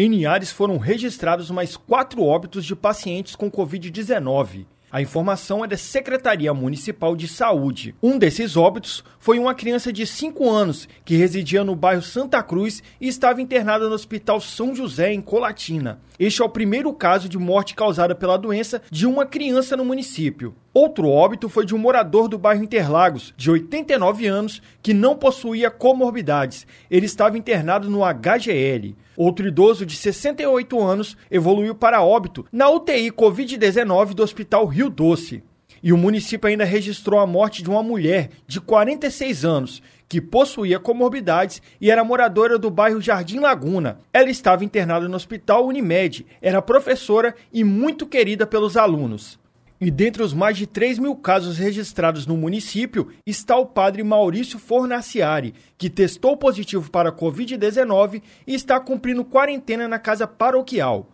Em Niares foram registrados mais quatro óbitos de pacientes com Covid-19. A informação é da Secretaria Municipal de Saúde. Um desses óbitos foi uma criança de 5 anos que residia no bairro Santa Cruz e estava internada no Hospital São José, em Colatina. Este é o primeiro caso de morte causada pela doença de uma criança no município. Outro óbito foi de um morador do bairro Interlagos, de 89 anos, que não possuía comorbidades. Ele estava internado no HGL. Outro idoso de 68 anos evoluiu para óbito na UTI Covid-19 do Hospital Rio Doce. E o município ainda registrou a morte de uma mulher de 46 anos, que possuía comorbidades e era moradora do bairro Jardim Laguna. Ela estava internada no Hospital Unimed, era professora e muito querida pelos alunos. E dentre os mais de 3 mil casos registrados no município está o padre Maurício Fornaciari, que testou positivo para a Covid-19 e está cumprindo quarentena na casa paroquial.